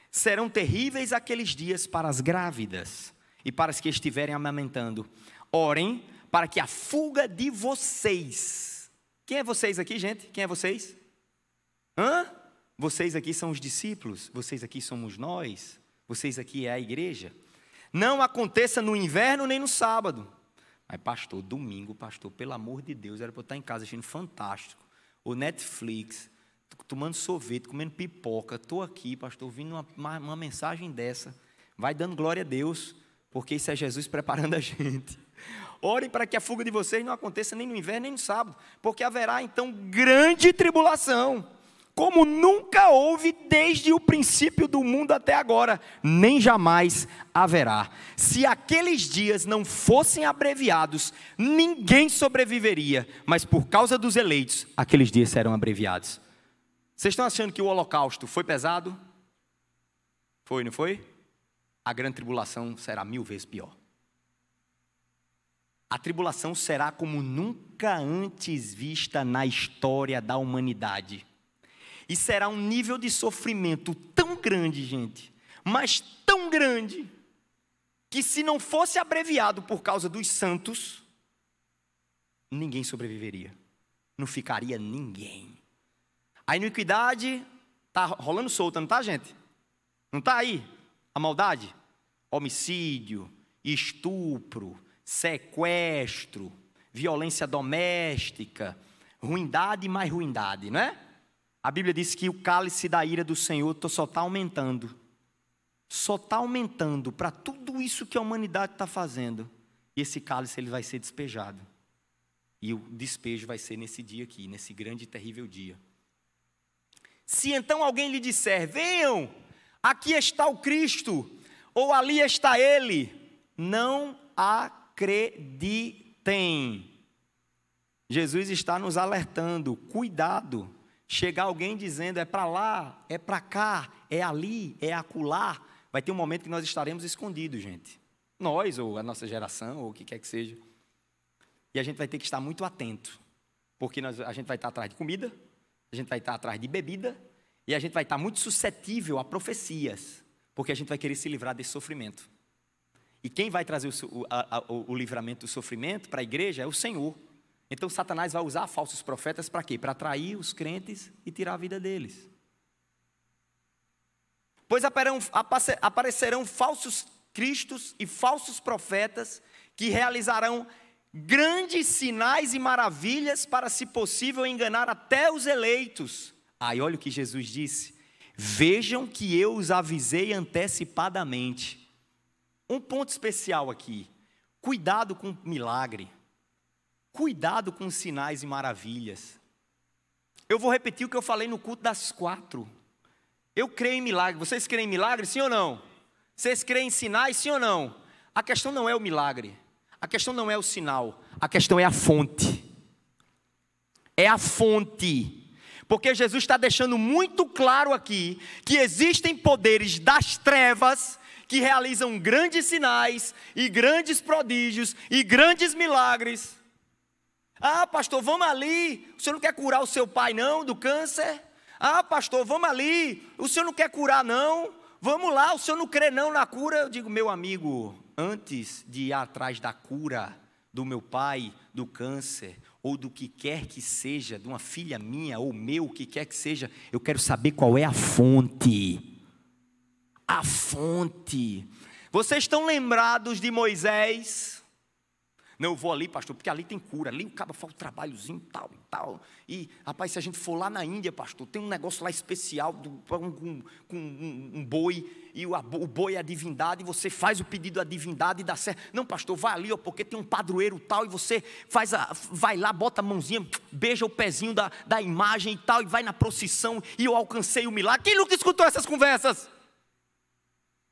serão terríveis aqueles dias para as grávidas e para as que estiverem amamentando. Orem para que a fuga de vocês. Quem é vocês aqui, gente? Quem é vocês? Hã? Vocês aqui são os discípulos, vocês aqui somos nós, vocês aqui é a igreja. Não aconteça no inverno nem no sábado. Mas, pastor, domingo, pastor, pelo amor de Deus, era para eu estar em casa achando fantástico. O Netflix, tomando sorvete, comendo pipoca, estou aqui, pastor, ouvindo uma, uma, uma mensagem dessa. Vai dando glória a Deus, porque isso é Jesus preparando a gente. Ore para que a fuga de vocês não aconteça nem no inverno, nem no sábado, porque haverá então grande tribulação como nunca houve desde o princípio do mundo até agora, nem jamais haverá. Se aqueles dias não fossem abreviados, ninguém sobreviveria, mas por causa dos eleitos, aqueles dias serão abreviados. Vocês estão achando que o Holocausto foi pesado? Foi, não foi? A grande tribulação será mil vezes pior. A tribulação será como nunca antes vista na história da humanidade. E será um nível de sofrimento tão grande, gente, mas tão grande, que se não fosse abreviado por causa dos santos, ninguém sobreviveria. Não ficaria ninguém. A iniquidade tá rolando solta, não tá, gente? Não tá aí? A maldade? Homicídio, estupro, sequestro, violência doméstica, ruindade e mais ruindade, não é? A Bíblia diz que o cálice da ira do Senhor só está aumentando. Só está aumentando para tudo isso que a humanidade está fazendo. E esse cálice ele vai ser despejado. E o despejo vai ser nesse dia aqui, nesse grande e terrível dia. Se então alguém lhe disser: Venham, aqui está o Cristo, ou ali está ele, não acreditem. Jesus está nos alertando: cuidado, chegar alguém dizendo é para lá, é para cá, é ali, é acolá, vai ter um momento que nós estaremos escondidos, gente. Nós, ou a nossa geração, ou o que quer que seja. E a gente vai ter que estar muito atento, porque nós, a gente vai estar atrás de comida, a gente vai estar atrás de bebida, e a gente vai estar muito suscetível a profecias, porque a gente vai querer se livrar desse sofrimento. E quem vai trazer o, o, a, o livramento do sofrimento para a igreja é o Senhor. Então Satanás vai usar falsos profetas para quê? Para atrair os crentes e tirar a vida deles. Pois aparecerão falsos cristos e falsos profetas que realizarão grandes sinais e maravilhas para, se possível, enganar até os eleitos. Aí olha o que Jesus disse: Vejam que eu os avisei antecipadamente. Um ponto especial aqui: cuidado com milagre. Cuidado com sinais e maravilhas. Eu vou repetir o que eu falei no culto das quatro. Eu creio em milagre. Vocês creem em milagre, sim ou não? Vocês creem em sinais, sim ou não? A questão não é o milagre. A questão não é o sinal. A questão é a fonte. É a fonte. Porque Jesus está deixando muito claro aqui que existem poderes das trevas que realizam grandes sinais e grandes prodígios e grandes milagres. Ah, pastor, vamos ali. O senhor não quer curar o seu pai, não, do câncer? Ah, pastor, vamos ali. O senhor não quer curar, não? Vamos lá, o senhor não crê, não, na cura? Eu digo, meu amigo, antes de ir atrás da cura do meu pai, do câncer, ou do que quer que seja, de uma filha minha ou meu, o que quer que seja, eu quero saber qual é a fonte. A fonte. Vocês estão lembrados de Moisés? Não, eu vou ali, pastor, porque ali tem cura, ali o cabo faz um trabalhozinho, tal e tal. E, rapaz, se a gente for lá na Índia, pastor, tem um negócio lá especial do, com, com um, um, boi, e o, o, boi é a divindade, e você faz o pedido à divindade e dá certo. Não, pastor, vai ali, ó, porque tem um padroeiro tal, e você faz a, vai lá, bota a mãozinha, beija o pezinho da, da imagem e tal, e vai na procissão, e eu alcancei o milagre. Quem nunca escutou essas conversas?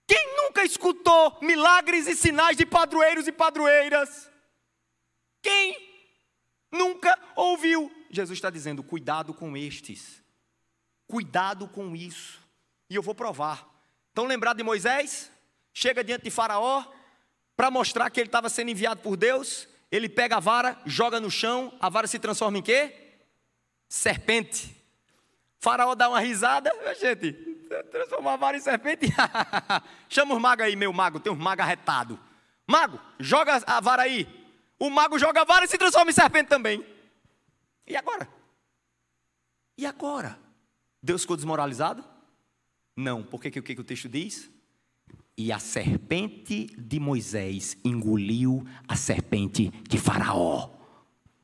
Quem nunca escutou milagres e sinais de padroeiros e padroeiras? Quem nunca ouviu? Jesus está dizendo: cuidado com estes, cuidado com isso, e eu vou provar. Estão lembrados de Moisés? Chega diante de Faraó, para mostrar que ele estava sendo enviado por Deus, ele pega a vara, joga no chão, a vara se transforma em quê? Serpente. Faraó dá uma risada, gente, transformar a vara em serpente. Chama os magos aí, meu mago, tem um mago arretado. Mago, joga a vara aí. O mago joga vara e se transforma em serpente também. E agora? E agora? Deus ficou desmoralizado? Não, porque o que, que o texto diz? E a serpente de Moisés engoliu a serpente de Faraó.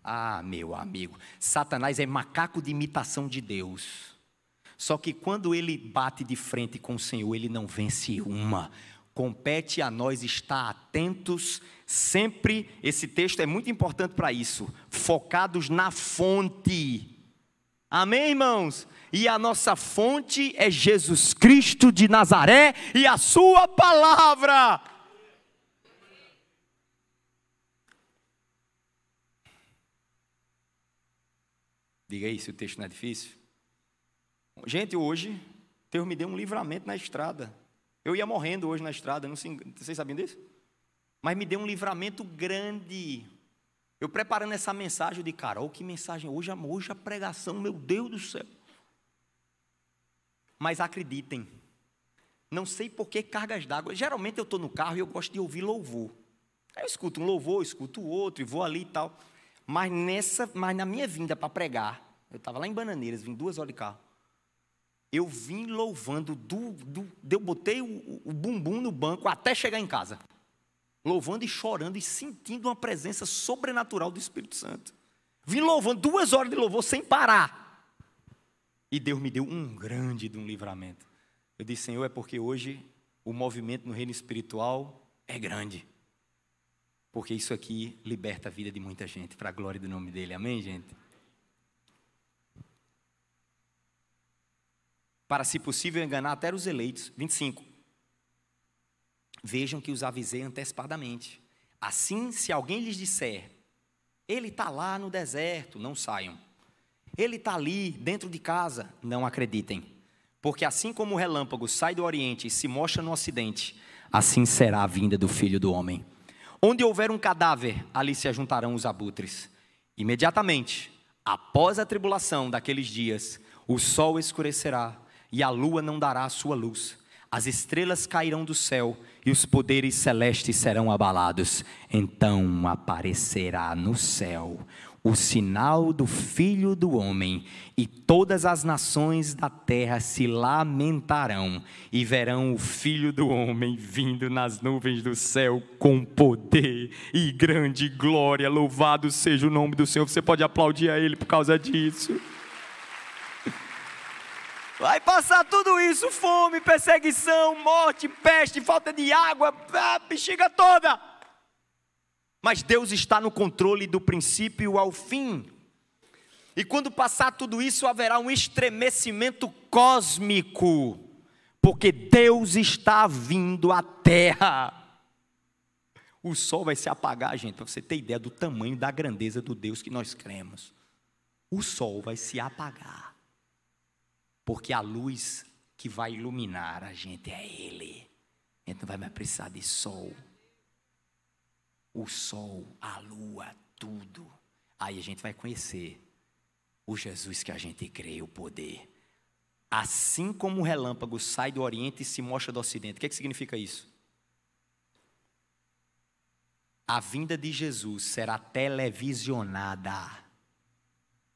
Ah, meu amigo, Satanás é macaco de imitação de Deus. Só que quando ele bate de frente com o Senhor, ele não vence uma, compete a nós estar atentos, sempre, esse texto é muito importante para isso, focados na fonte. Amém, irmãos? E a nossa fonte é Jesus Cristo de Nazaré e a Sua palavra. Diga aí se o texto não é difícil. Gente, hoje, Deus me deu um livramento na estrada. Eu ia morrendo hoje na estrada, não sei, vocês sabiam disso? Mas me deu um livramento grande. Eu preparando essa mensagem, eu disse, Carol, que mensagem hoje, amor, hoje a pregação, meu Deus do céu. Mas acreditem, não sei por que cargas d'água. Geralmente eu estou no carro e eu gosto de ouvir louvor. Aí eu escuto um louvor, escuto outro e vou ali e tal. Mas, nessa, mas na minha vinda para pregar, eu estava lá em Bananeiras, vim duas horas de carro eu vim louvando, do, do, eu botei o, o bumbum no banco até chegar em casa. Louvando e chorando e sentindo uma presença sobrenatural do Espírito Santo. Vim louvando duas horas de louvor sem parar. E Deus me deu um grande de um livramento. Eu disse, Senhor, é porque hoje o movimento no reino espiritual é grande. Porque isso aqui liberta a vida de muita gente, para a glória do nome dele. Amém, gente? para, se possível, enganar até os eleitos. 25. Vejam que os avisei antecipadamente. Assim, se alguém lhes disser, ele está lá no deserto, não saiam. Ele está ali, dentro de casa, não acreditem. Porque assim como o relâmpago sai do oriente e se mostra no ocidente, assim será a vinda do filho do homem. Onde houver um cadáver, ali se ajuntarão os abutres. Imediatamente, após a tribulação daqueles dias, o sol escurecerá, e a lua não dará a sua luz. As estrelas cairão do céu e os poderes celestes serão abalados. Então aparecerá no céu o sinal do Filho do Homem, e todas as nações da terra se lamentarão e verão o Filho do Homem vindo nas nuvens do céu com poder e grande glória. Louvado seja o nome do Senhor. Você pode aplaudir a Ele por causa disso. Vai passar tudo isso: fome, perseguição, morte, peste, falta de água, a bexiga toda. Mas Deus está no controle do princípio ao fim. E quando passar tudo isso, haverá um estremecimento cósmico, porque Deus está vindo à Terra. O sol vai se apagar, gente, para você ter ideia do tamanho da grandeza do Deus que nós cremos. O sol vai se apagar porque a luz que vai iluminar a gente é Ele. A gente não vai mais precisar de sol. O sol, a lua, tudo. Aí a gente vai conhecer o Jesus que a gente crê, o poder. Assim como o relâmpago sai do Oriente e se mostra do Ocidente. O que, é que significa isso? A vinda de Jesus será televisionada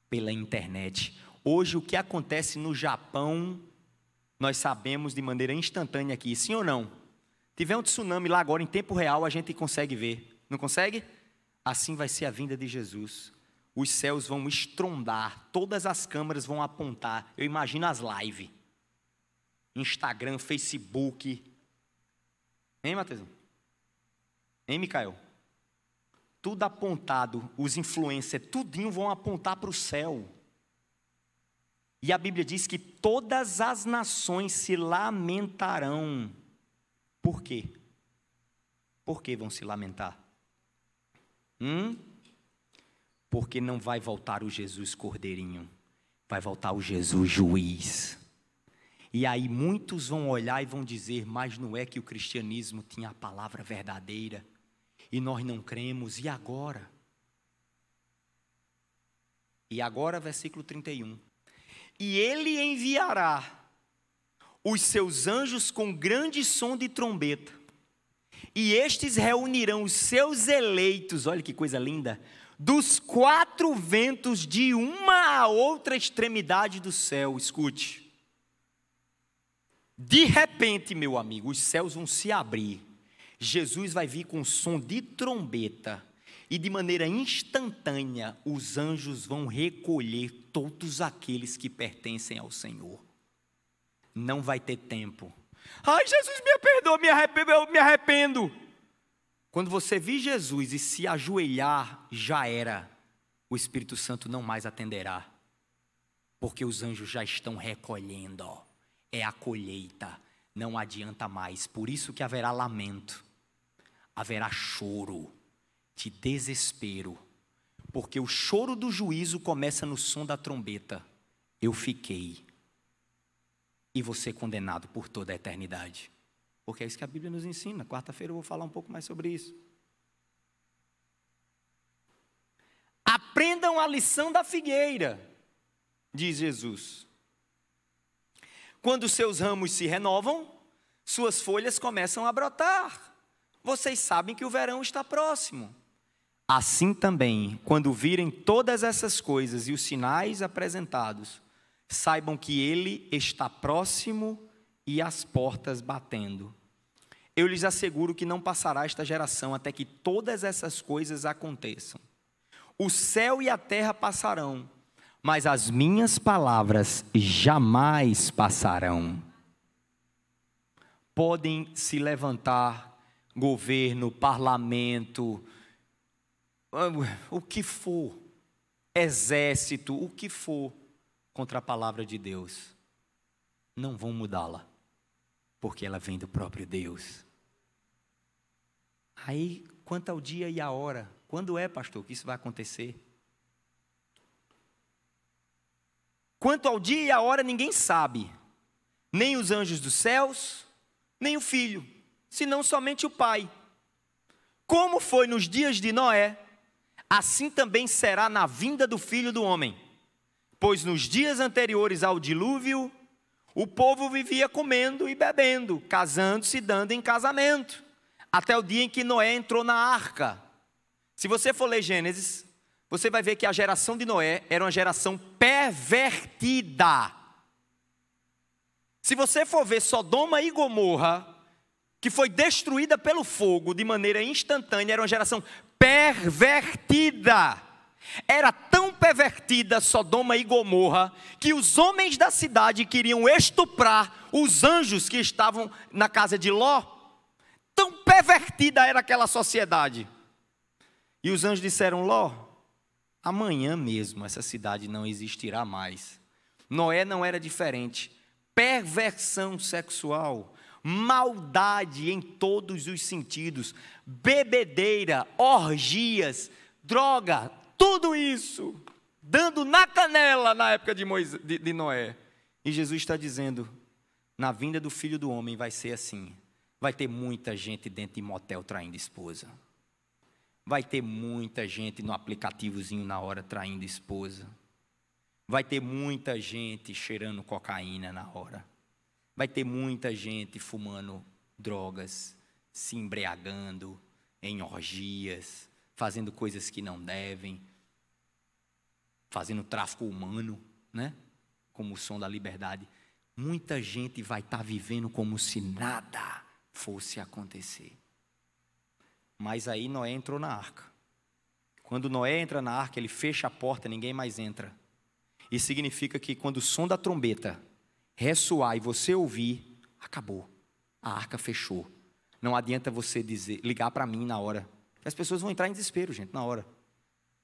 pela internet. Hoje, o que acontece no Japão, nós sabemos de maneira instantânea aqui, sim ou não? Tiver um tsunami lá agora, em tempo real, a gente consegue ver, não consegue? Assim vai ser a vinda de Jesus. Os céus vão estrondar, todas as câmeras vão apontar. Eu imagino as lives: Instagram, Facebook. Hein, Matheus? Hein, Micael? Tudo apontado, os influencers, tudinho vão apontar para o céu. E a Bíblia diz que todas as nações se lamentarão. Por quê? Por que vão se lamentar? Hum? Porque não vai voltar o Jesus Cordeirinho, vai voltar o Jesus Juiz. E aí muitos vão olhar e vão dizer: mas não é que o cristianismo tinha a palavra verdadeira e nós não cremos, e agora? E agora, versículo 31. E ele enviará os seus anjos com grande som de trombeta. E estes reunirão os seus eleitos, olha que coisa linda, dos quatro ventos de uma a outra extremidade do céu. Escute. De repente, meu amigo, os céus vão se abrir. Jesus vai vir com som de trombeta e de maneira instantânea os anjos vão recolher todos aqueles que pertencem ao Senhor. Não vai ter tempo. Ai, Jesus, me perdoa, me arrependo, eu me arrependo. Quando você vir Jesus e se ajoelhar, já era. O Espírito Santo não mais atenderá. Porque os anjos já estão recolhendo. Ó. É a colheita. Não adianta mais. Por isso que haverá lamento. Haverá choro de desespero, porque o choro do juízo começa no som da trombeta. Eu fiquei e você condenado por toda a eternidade. Porque é isso que a Bíblia nos ensina. Quarta-feira eu vou falar um pouco mais sobre isso. Aprendam a lição da figueira, diz Jesus. Quando seus ramos se renovam, suas folhas começam a brotar. Vocês sabem que o verão está próximo. Assim também, quando virem todas essas coisas e os sinais apresentados, saibam que ele está próximo e as portas batendo. Eu lhes asseguro que não passará esta geração até que todas essas coisas aconteçam. O céu e a terra passarão, mas as minhas palavras jamais passarão. Podem se levantar governo, parlamento, o que for, exército, o que for contra a palavra de Deus, não vão mudá-la, porque ela vem do próprio Deus. Aí, quanto ao dia e a hora, quando é, pastor, que isso vai acontecer? Quanto ao dia e a hora, ninguém sabe, nem os anjos dos céus, nem o filho, senão somente o Pai. Como foi nos dias de Noé, assim também será na vinda do filho do homem. Pois nos dias anteriores ao dilúvio, o povo vivia comendo e bebendo, casando-se e dando em casamento, até o dia em que Noé entrou na arca. Se você for ler Gênesis, você vai ver que a geração de Noé era uma geração pervertida. Se você for ver Sodoma e Gomorra, que foi destruída pelo fogo de maneira instantânea, era uma geração pervertida. Era tão pervertida Sodoma e Gomorra que os homens da cidade queriam estuprar os anjos que estavam na casa de Ló. Tão pervertida era aquela sociedade. E os anjos disseram: Ló, amanhã mesmo essa cidade não existirá mais. Noé não era diferente. Perversão sexual maldade em todos os sentidos, bebedeira, orgias, droga, tudo isso, dando na canela na época de, Moisés, de, de Noé. E Jesus está dizendo: na vinda do filho do homem vai ser assim. Vai ter muita gente dentro de motel traindo esposa. Vai ter muita gente no aplicativozinho na hora traindo esposa. Vai ter muita gente cheirando cocaína na hora vai ter muita gente fumando drogas, se embriagando em orgias, fazendo coisas que não devem, fazendo tráfico humano, né? Como o som da liberdade. Muita gente vai estar tá vivendo como se nada fosse acontecer. Mas aí Noé entrou na arca. Quando Noé entra na arca, ele fecha a porta, ninguém mais entra. Isso significa que quando o som da trombeta ressoar e você ouvir, acabou. A arca fechou. Não adianta você dizer, ligar para mim na hora. As pessoas vão entrar em desespero, gente, na hora.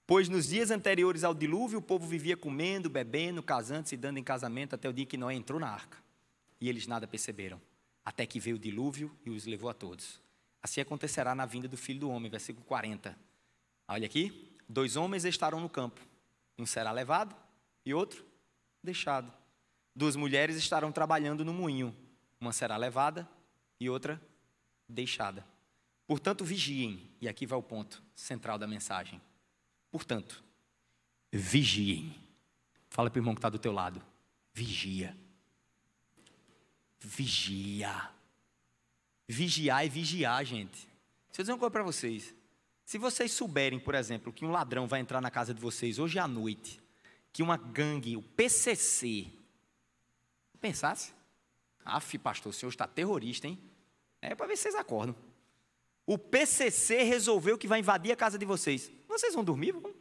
Pois nos dias anteriores ao dilúvio, o povo vivia comendo, bebendo, casando, se dando em casamento até o dia que Noé entrou na arca. E eles nada perceberam, até que veio o dilúvio e os levou a todos. Assim acontecerá na vinda do filho do homem, versículo 40. Olha aqui: dois homens estarão no campo, um será levado e outro deixado duas mulheres estarão trabalhando no moinho. Uma será levada e outra deixada. Portanto, vigiem. E aqui vai o ponto central da mensagem. Portanto, vigiem. Fala para o irmão que está do teu lado. Vigia. Vigia. Vigiar e vigiar, gente. Deixa eu dizer uma coisa para vocês. Se vocês souberem, por exemplo, que um ladrão vai entrar na casa de vocês hoje à noite, que uma gangue, o PCC, Pensasse? Aff, pastor, o senhor está terrorista, hein? É para ver se vocês acordam. O PCC resolveu que vai invadir a casa de vocês. Vocês vão dormir? Vão?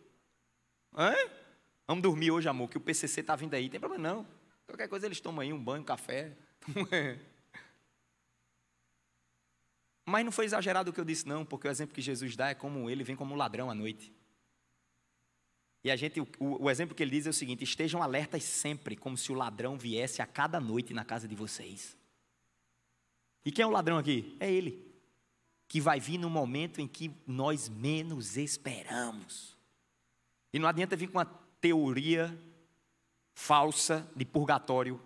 Vamos dormir hoje, amor, que o PCC está vindo aí. Não tem problema, não. Qualquer coisa eles tomam aí um banho, um café. Mas não foi exagerado o que eu disse, não, porque o exemplo que Jesus dá é como ele vem como ladrão à noite. E a gente, o, o, exemplo que ele diz é o seguinte: estejam alertas sempre, como se o ladrão viesse a cada noite na casa de vocês. E quem é o ladrão aqui? É ele, que vai vir no momento em que nós menos esperamos. E não adianta vir com uma teoria falsa de purgatório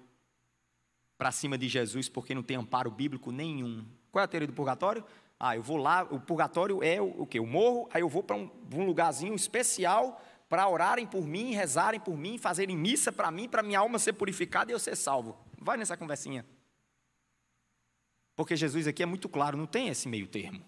para cima de Jesus, porque não tem amparo bíblico nenhum. Qual é a teoria do purgatório? Ah, eu vou lá, o purgatório é o, o quê? O morro, aí eu vou para um, um lugarzinho especial para orarem por mim, rezarem por mim, fazerem missa para mim, para minha alma ser purificada e eu ser salvo. Vai nessa conversinha. Porque Jesus aqui é muito claro, não tem esse meio termo.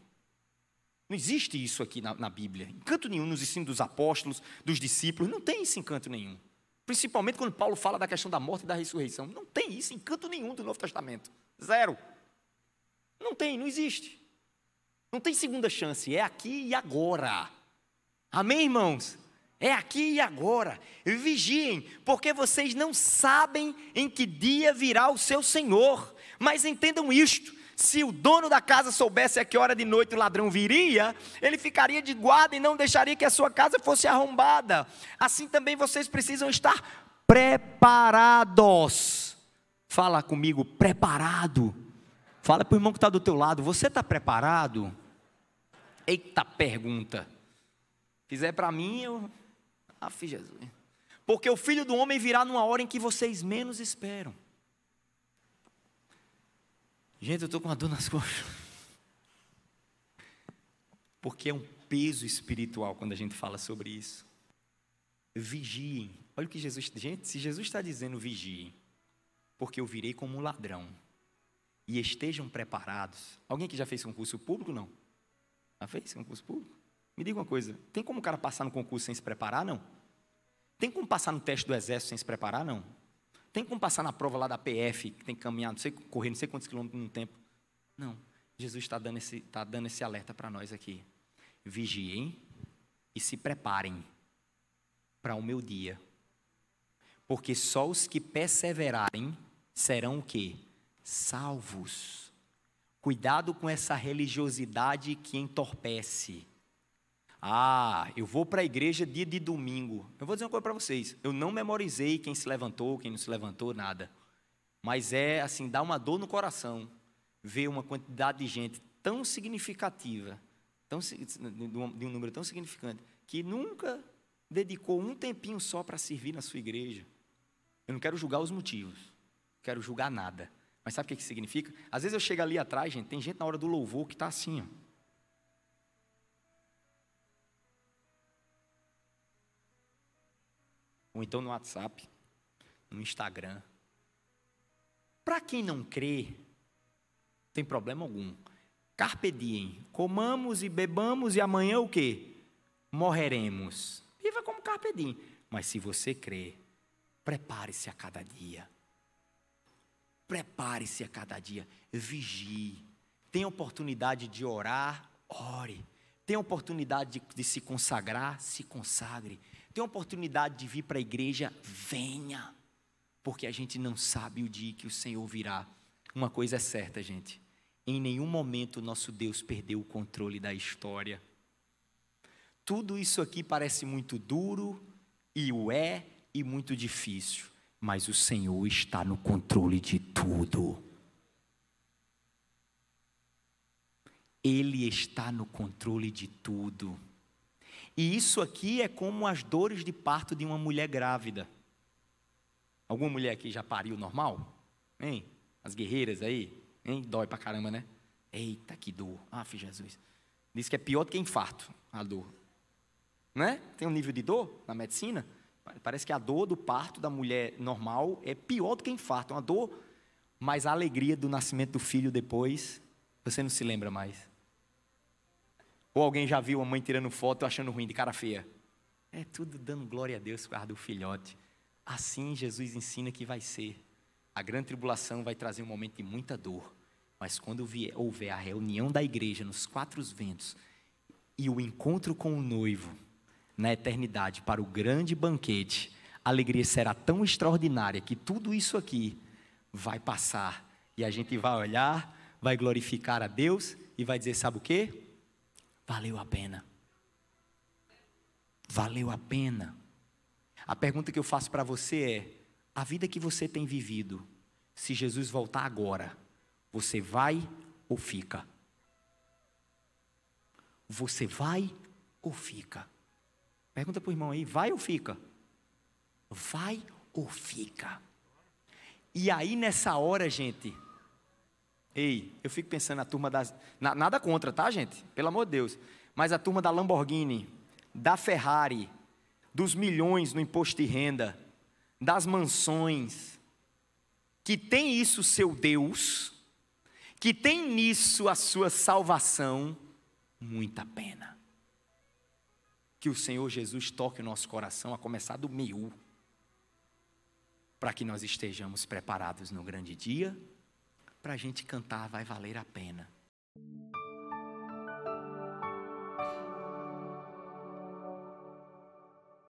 Não existe isso aqui na, na Bíblia. Encanto nenhum nos ensinos dos apóstolos, dos discípulos, não tem esse encanto nenhum. Principalmente quando Paulo fala da questão da morte e da ressurreição. Não tem isso em canto nenhum do Novo Testamento. Zero. Não tem, não existe. Não tem segunda chance. É aqui e agora. Amém, irmãos? é aqui e agora. Vigiem, porque vocês não sabem em que dia virá o seu Senhor. Mas entendam isto: se o dono da casa soubesse a que hora de noite o ladrão viria, ele ficaria de guarda e não deixaria que a sua casa fosse arrombada. Assim também vocês precisam estar preparados. Fala comigo, preparado. Fala para o irmão que está do teu lado, você está preparado? Eita pergunta. Fizer para mim, eu Aff, Jesus. Porque o filho do homem virá numa hora em que vocês menos esperam. Gente, eu estou com uma dor nas costas. Porque é um peso espiritual quando a gente fala sobre isso. Vigiem. Olha o que Jesus. Gente, se Jesus está dizendo vigiem, porque eu virei como um ladrão. E estejam preparados. Alguém que já fez concurso público, não? Já fez concurso público? Me diga uma coisa, tem como o cara passar no concurso sem se preparar, não? Tem como passar no teste do exército sem se preparar, não? Tem como passar na prova lá da PF, que tem que caminhar, não sei, correr não sei quantos quilômetros num tempo? Não. Jesus está dando esse, está dando esse alerta para nós aqui. Vigiem e se preparem para o meu dia. Porque só os que perseverarem serão o quê? Salvos. Cuidado com essa religiosidade que entorpece. Ah, eu vou para a igreja dia de domingo. Eu vou dizer uma coisa para vocês. Eu não memorizei quem se levantou, quem não se levantou, nada. Mas é assim, dá uma dor no coração ver uma quantidade de gente tão significativa, tão, de um número tão significante, que nunca dedicou um tempinho só para servir na sua igreja. Eu não quero julgar os motivos, quero julgar nada. Mas sabe o que, que significa? Às vezes eu chego ali atrás, gente, tem gente na hora do louvor que está assim, ó. ou então no WhatsApp, no Instagram. Para quem não crê, tem problema algum. Carpe diem, comamos e bebamos e amanhã o quê? Morreremos. Viva como carpe diem. Mas se você crê, prepare-se a cada dia. Prepare-se a cada dia, vigie. Tem oportunidade de orar, ore. Tem oportunidade de, de se consagrar, se consagre. Tem oportunidade de vir para a igreja? Venha, porque a gente não sabe o dia que o Senhor virá. Uma coisa é certa, gente: em nenhum momento nosso Deus perdeu o controle da história. Tudo isso aqui parece muito duro, e o é, e muito difícil, mas o Senhor está no controle de tudo. Ele está no controle de tudo. E isso aqui é como as dores de parto de uma mulher grávida. Alguma mulher aqui já pariu normal? Hein? As guerreiras aí? Hein? Dói pra caramba, né? Eita, que dor. Ah, Jesus. Diz que é pior do que infarto, a dor. Né? Tem um nível de dor na medicina? Parece que a dor do parto da mulher normal é pior do que infarto. É uma dor, mas a alegria do nascimento do filho depois, você não se lembra mais. Ou alguém já viu a mãe tirando foto achando ruim, de cara feia? É tudo dando glória a Deus por causa do filhote. Assim Jesus ensina que vai ser. A grande tribulação vai trazer um momento de muita dor. Mas quando vier, houver a reunião da igreja nos quatro ventos e o encontro com o noivo na eternidade para o grande banquete, a alegria será tão extraordinária que tudo isso aqui vai passar e a gente vai olhar, vai glorificar a Deus e vai dizer: sabe o quê? valeu a pena. Valeu a pena. A pergunta que eu faço para você é: a vida que você tem vivido, se Jesus voltar agora, você vai ou fica? Você vai ou fica? Pergunta para o irmão aí: vai ou fica? Vai ou fica? E aí nessa hora, gente, Ei, eu fico pensando na turma das. Na, nada contra, tá, gente? Pelo amor de Deus. Mas a turma da Lamborghini, da Ferrari, dos milhões no imposto de renda, das mansões, que tem isso seu Deus, que tem nisso a sua salvação, muita pena. Que o Senhor Jesus toque o nosso coração, a começar do meu, para que nós estejamos preparados no grande dia para a gente cantar vai valer a pena.